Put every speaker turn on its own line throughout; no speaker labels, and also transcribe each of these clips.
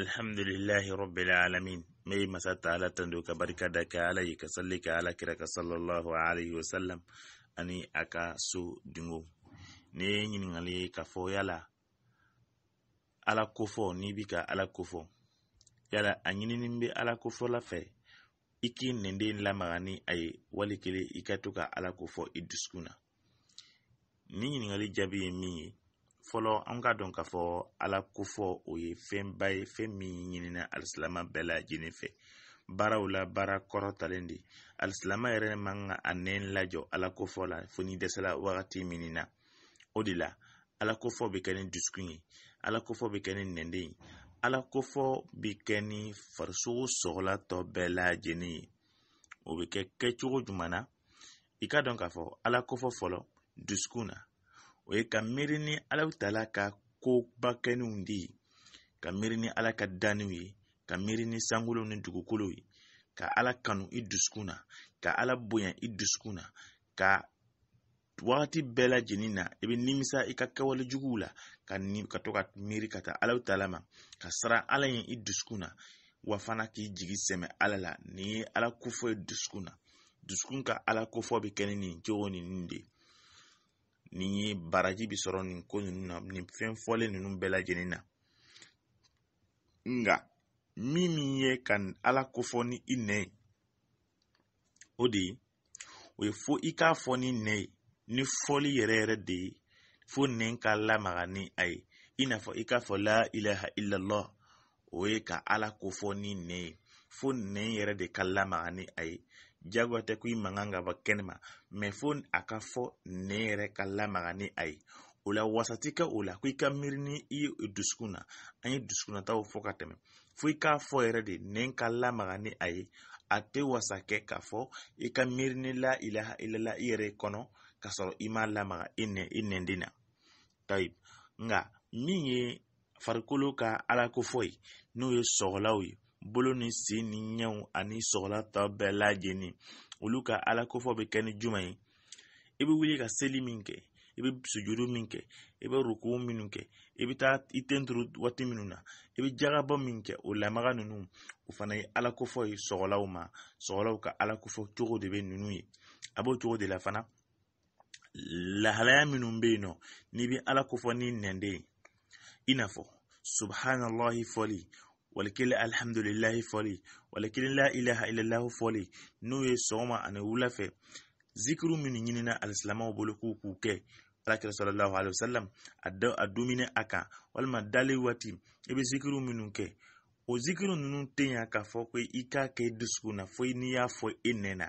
alhamdulilahi rabilalamin alamin mai masata ala tando ka barka da ka ala yi ka salli ka ala kira ka sallallahu alaihi wasallam ani aka so dingo ne ɲininkali ka fɔ yala ala kofɔ n'i bi ka ala kofɔ yala a ɲinini bɛ ala kofɔla fɛ i k'i nɛnden lamaga ni a ye wali kelen i ka to ka ala kofɔ i dusukun na ni ɲininkali jaabi ye min ye fɔlɔ an k'a dɔn k'a fɔ ala kofɔ o ye fɛnba ye fɛn min ɲinina alisilama bɛɛ lajɛlen fɛ baaraw la baara kɔrɔtalen de alisilama yɛrɛ man ka a nɛn lajɔ ala kofɔ la fo ni dɛsɛla wagati min na o de la ala kofɔ bɛ kɛ ni dusukun ye ala kofɔ bɛ kɛ ni nɛnden ye ala kofɔ bɛ kɛ ni farisogo sɔgɔla tɔ bɛɛ lajɛlen ye o bɛ kɛ kɛcogo jumɛn na i ka dɔn k'a fɔ ala kofɔ fɔlɔ dusukun na o ye ka miiri ni ala taala ka kobakɛninw de ye ka miiri ni ala ka danniw ye ka miiri ni sankolow ni dugukolow ye ka ala kanu i dusukun na ka ala bonya i dusukun na ka wagati bɛɛ lajɛlen na i bɛ nimisa i ka kɛwale juguw la ka ni ka to ka miiri ka taa alahu taala ma ka siran ala ye i dusukun na wa fana k'i jigi sɛmɛ ala la nin ye ala kofɔ ye dusukun na dusukun ka ala kofɔ bɛ kɛ ni nin cogo ni de ye ni ye baraji bi sɔrɔ nin ko nunu na nin fɛn fɔle nunu bɛɛ lajɛnin na nga min min ye ka ala kofɔ ni i nɛ ye o de ye o ye fo i k'a fɔ ni nɛ ye ni fɔli yɛrɛ yɛrɛ de ye fo nɛ ka lamaga ni a ye i n'a fɔ i k'a fɔ la ilaha illallah o ye ka ala kofɔ ni nɛ ye fo nɛ yɛrɛ de ka lamaga ni a ye jagoya tɛ ko i man kan ka bɔ kɛnɛma mɛ fo a ka fɔ ne yɛrɛ ka lamaga ni a ye o la wasati kɛ o la ko i ka miiri ni i dusukun na an ye dusukunnataw fɔ ka tɛmɛ fo i k'a fɔ yɛrɛ de nɛn ka lamaga ni a ye a tɛ wasa kɛ k'a fɔ i ka miiri ni la ilaha ilala i yɛrɛ kɔnɔ k'a sɔrɔ i m'a lamaga i nɛ i nɛnden na tayi nka min ye farikolo ka alakofɔ ye n'o ye sɔgɔlaw ye bolo ni sen ni ɲɛw ani sɔgɔla ta bɛɛ lajɛlen olu ka ala kofɔ bɛ kɛ ni juman ye i bɛ wuli ka seli min kɛ i bɛ sujudu min kɛ i bɛ rukuw minnu kɛ i bɛ taa i ten waati minnu na i bɛ jagabɔ min kɛ o lamaga ninnu o fana ye ala kofɔ ye sɔgɔlaw ma sɔgɔlaw ka ala kofɔ cogo de bɛ ninnu ye a b'o cogo de la fana lahalaya minnu bɛ yen nɔ n'i bɛ ala kofɔ ni nɛn ye i n'a fɔ subahanallahi fɔli walikile alhamdulillahi fɔli walikile la ilaha illallah fɔli n'o ye sɔgɔma ani wula fɛ zikiru minnu ɲinina alisilamaw bolo k'u k'u kɛ alakira sallallahu alaihi wasallam a a dumuni a kan walima dali waati i bɛ zikiru minnu kɛ o zikiru ninnu tɛ yan k'a fɔ ko i k'a kɛ dusukun na fo n'i y'a fɔ e nɛn na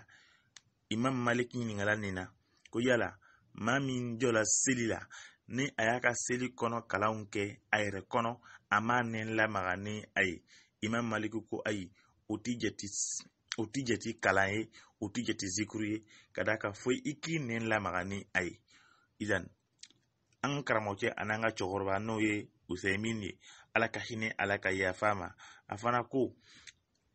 imam maliki ɲininkala nin na ko yala maa min jɔla seli la ni a y'a ka seli kɔnɔ kalanw kɛ a yɛrɛ kɔnɔ a m'a nɛn lamaga ni a ye imam maliki ko ayi o ti jate o ti jate kalan ye o ti jate zikuru ye ka d'a kan fo i k'i nɛn lamaga ni a ye idan an karamɔgɔcɛ an'an ka cɛkɔrɔba n'o ye usɛmin ye ala ka hinɛ ala ka yafa ma a fana ko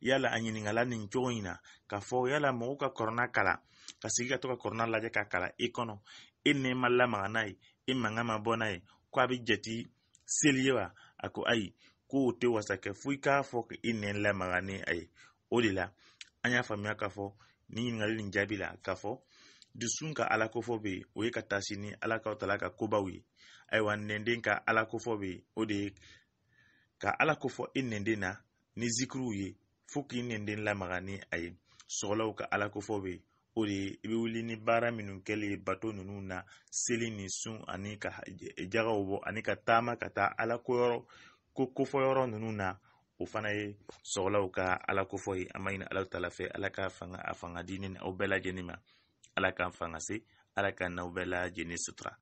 yala a ɲininkala nin cogo in na k'a fɔ yala mɔgɔw ka kɔrɔna kalan ka sigi ka to ka kɔrɔna lajɛ ka kalan i kɔnɔ e nɛma lamaga n'a ye i e manga ma bɔ n'a ye ko a bɛ jate seli ye wa a ko ayi ko o tɛ wasa kɛ fo i k'a fɔ k'i e nɛn lamaga ni a ye o de la an y'a faamuya k'a fɔ nin e ɲininkali nin jaabi la k'a fɔ dusu ka ala kofɔ bɛ yen o ye ka taa sini ala kaw tala ka kobaw ye ayiwa nɛnden ka ala kofɔ bɛ yen o de ye ka ala kofɔ i nɛnden na ni zikiriw ye fo k'i nɛnden lamaga ni a ye sɔgɔlaw ka ala kofɔ bɛ yen o de i be wuli ni baara minnu kɛlen ye bato ninnu na seli ni sun ani ka jagaw bɔ ani ka taama ka taa alakoyɔrɔ ko yɔrɔ kofɔ yɔrɔ ninnu na o fana ye sɔgɔlaw ka ala kofɔ ye an ma ɲini ala ta fɛ ala ka fanga a fanga di ne aw bɛɛ lajɛlen ma ala k'an fanga se ala ka n'aw bɛɛ lajɛlen sutura